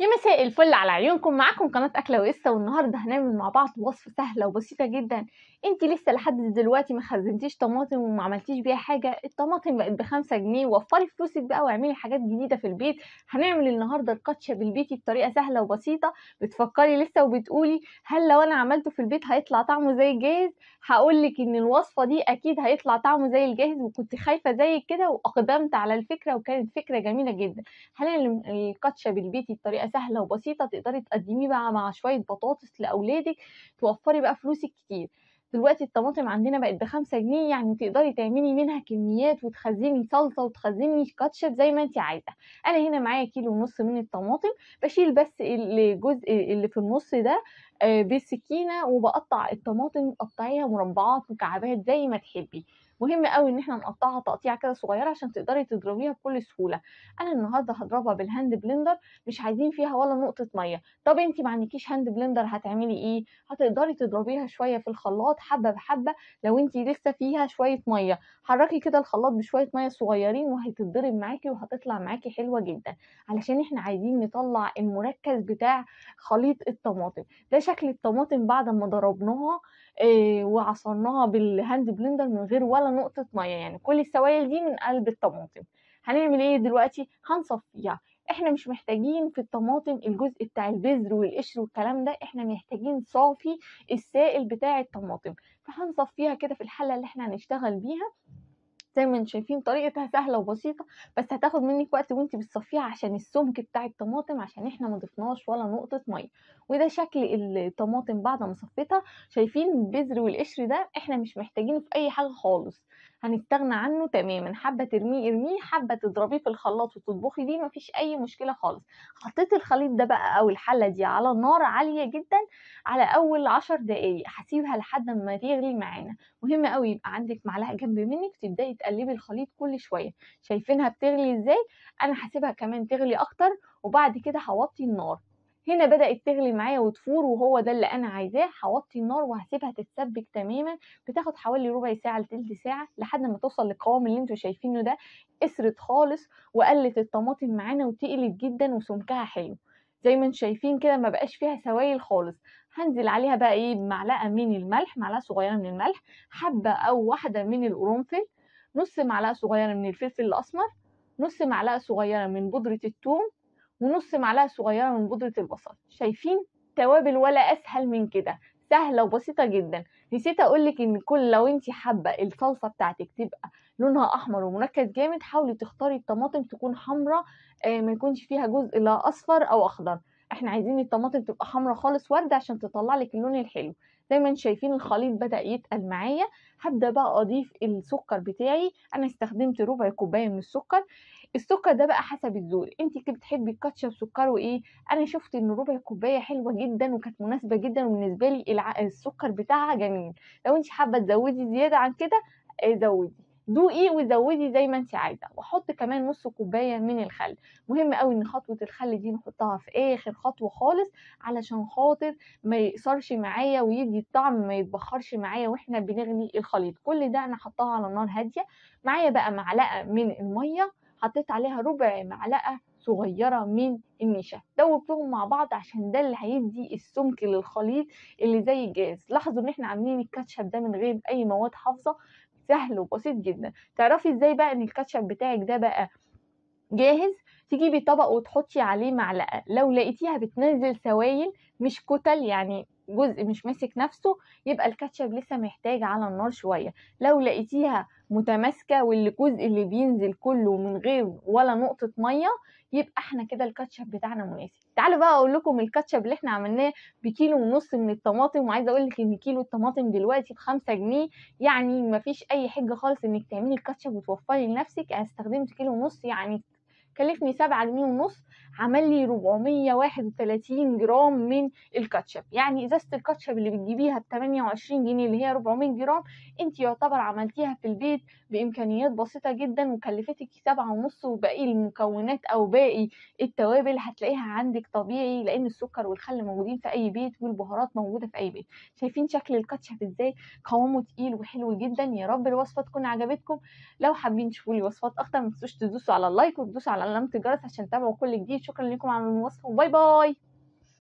يا مساء الفل على عيونكم معاكم قناة أكلة وقصة والنهاردة هنعمل مع بعض وصفة سهلة وبسيطة جدا انت لسه لحد دلوقتي ما خزنتيش طماطم وما عملتيش بيها حاجة الطماطم بقت بخمسة جنيه وفري فلوسك بقى واعملي حاجات جديدة في البيت هنعمل النهاردة الكاتشا بالبيتي بطريقة سهلة وبسيطة بتفكري لسه وبتقولي هل لو أنا عملته في البيت هيطلع طعمه زي الجاهز هقولك إن الوصفة دي أكيد هيطلع طعمه زي الجاهز وكنت خايفة زي كده وأقدمت على الفكرة وكانت فكرة جميلة جدا هنعمل الكاتشا بالبيتي بطريقة بطريقه سهله وبسيطه تقدري تقدميه بقى مع شويه بطاطس لاولادك توفري بقى فلوسك كتير دلوقتي الطماطم عندنا بقت بخمسة جنيه يعني تقدري تعملي منها كميات وتخزني صلصة وتخزني كاتشب زي ما انت عايزة انا هنا معايا كيلو ونص من الطماطم بشيل بس الجزء اللي في النص ده آه، بالسكينة وبقطع الطماطم قطعيها مربعات مكعبات زي ما تحبي مهم قوي ان احنا نقطعها تقطيع كده صغيره عشان تقدري تضربيها بكل سهوله انا النهارده هضربها بالهاند بلندر مش عايزين فيها ولا نقطه ميه طب انت ما عندكيش هاند بلندر هتعملي ايه هتقدري تضربيها شويه في الخلاط حبه بحبه لو انت لسه فيها شويه ميه حركي كده الخلاط بشويه ميه صغيرين وهتتضرب معاكي وهتطلع معاكي حلوه جدا علشان احنا عايزين نطلع المركز بتاع خليط الطماطم ده شكل الطماطم بعد ما ضربناها آه، وعصرناها بالهاند بلندر من غير ولا على نقطة مية يعني كل السوائل دي من قلب الطماطم هنعمل ايه دلوقتي هنصفيها احنا مش محتاجين في الطماطم الجزء بتاع البذر والقشر والكلام ده احنا محتاجين صافي السائل بتاع الطماطم فهنصفيها كده في الحلة اللي احنا هنشتغل بيها زي ما انتم شايفين طريقتها سهله وبسيطه بس هتاخد منك وقت وانت بتصفيها عشان السمك بتاع الطماطم عشان احنا ما ضفناش ولا نقطه ميه وده شكل الطماطم بعد ما صفيتها شايفين البذر والقشر ده احنا مش محتاجينه في اي حاجه خالص هنستغنى عنه تماما حبه ترميه ارميه حبه تضربيه في الخلاط وتطبخي بيه مفيش اي مشكله خالص حطيت الخليط ده بقى او الحله دي على نار عاليه جدا على اول عشر دقايق هسيبها لحد ما تغلي معانا مهم قوي يبقى عندك معلقه جنب منك تبداي تقلبي الخليط كل شويه شايفينها بتغلي ازاي انا هسيبها كمان تغلي اكتر وبعد كده هوطي النار هنا بدأت تغلي معايا وتفور وهو ده اللي أنا عايزاه هوطي النار وهسيبها تتسبك تماما بتاخد حوالي ربع ساعة لتلت ساعة لحد ما توصل للقوام اللي انتوا شايفينه ده اسرت خالص وقلت الطماطم معانا وتقلت جدا وسمكها حلو زي ما انتم شايفين كده ما بقاش فيها سوائل خالص هنزل عليها بقى ايه بمعلقه من الملح معلقه صغيره من الملح حبه او واحده من القرنفل نص معلقه صغيره من الفلفل الاسمر نص معلقه صغيره من بودره الثوم ونص معلقه صغيره من بودره البصل شايفين توابل ولا اسهل من كده سهله وبسيطه جدا نسيت اقولك ان كل لو انت حابه الصلصه بتاعتك تبقى لونها احمر ومنكهة جامد حاولي تختاري الطماطم تكون حمراء آه، ما يكونش فيها جزء لا اصفر او اخضر احنا عايزين الطماطم تبقى حمراء خالص وردة عشان تطلع لك اللون الحلو زي ما شايفين الخليط بدا يتقل معايا هبدا بقى اضيف السكر بتاعي انا استخدمت ربع كوبايه من السكر السكر ده بقى حسب الذوق انت بتحبي الكاتشب سكره ايه انا شفت ان ربع كوبايه حلوه جدا وكانت مناسبه جدا وبالنسبه لي الع... السكر بتاعها جميل لو انت حابه تزودي زياده عن كده آه، زودي دوقي وزودي زي ما انت عايزه وحط كمان نص كوبايه من الخل مهم قوي ان خطوه الخل دي نحطها في اخر خطوه خالص علشان خاطر ما يقصرش معايا ويدي الطعم ما يتبخرش معايا واحنا بنغلي الخليط كل ده انا حطاه على نار هاديه معايا بقى معلقه من الميه حطيت عليها ربع معلقة صغيرة من النشا دوبتهم مع بعض عشان ده اللي هيدي السمك للخليط اللي زي الجاز لاحظوا ان احنا عاملين الكاتشب ده من غير اي مواد حافظة سهل وبسيط جدا تعرفي ازاي بقى ان الكاتشب بتاعك ده بقى جاهز تجيبي طبق وتحطي عليه معلقة لو لقيتيها بتنزل سوائل مش كتل يعني جزء مش ماسك نفسه يبقى الكاتشب لسه محتاج على النار شويه لو لقيتيها متماسكه والجزء اللي بينزل كله من غير ولا نقطه ميه يبقى احنا كده الكاتشب بتاعنا مناسب تعالوا بقى اقول لكم الكاتشب اللي احنا عملناه بكيلو ونص من الطماطم وعايزه اقول لك ان كيلو الطماطم دلوقتي 5 جنيه يعني مفيش اي حجه خالص انك تعملي الكاتشب وتوفري لنفسك انا استخدمت كيلو ونص يعني كلفني سبعة جنيه ونص عمل لي 431 جرام من الكاتشب يعني ازازه الكاتشب اللي بتجيبيها ب 28 جنيه اللي هي 400 جرام انت يعتبر عملتيها في البيت بامكانيات بسيطه جدا وكلفتك 7 ونص وباقي المكونات او باقي التوابل هتلاقيها عندك طبيعي لان السكر والخل موجودين في اي بيت والبهارات موجوده في اي بيت شايفين شكل الكاتشب ازاي قوامه تقيل وحلو جدا يا رب الوصفه تكون عجبتكم لو حابين تشوفوا لي وصفات اكتر ما تنسوش تدوسوا على اللايك وتدوسوا على علامه الجرس عشان تتابعوا كل جديد شكرا لكم على المواصفه وباي باي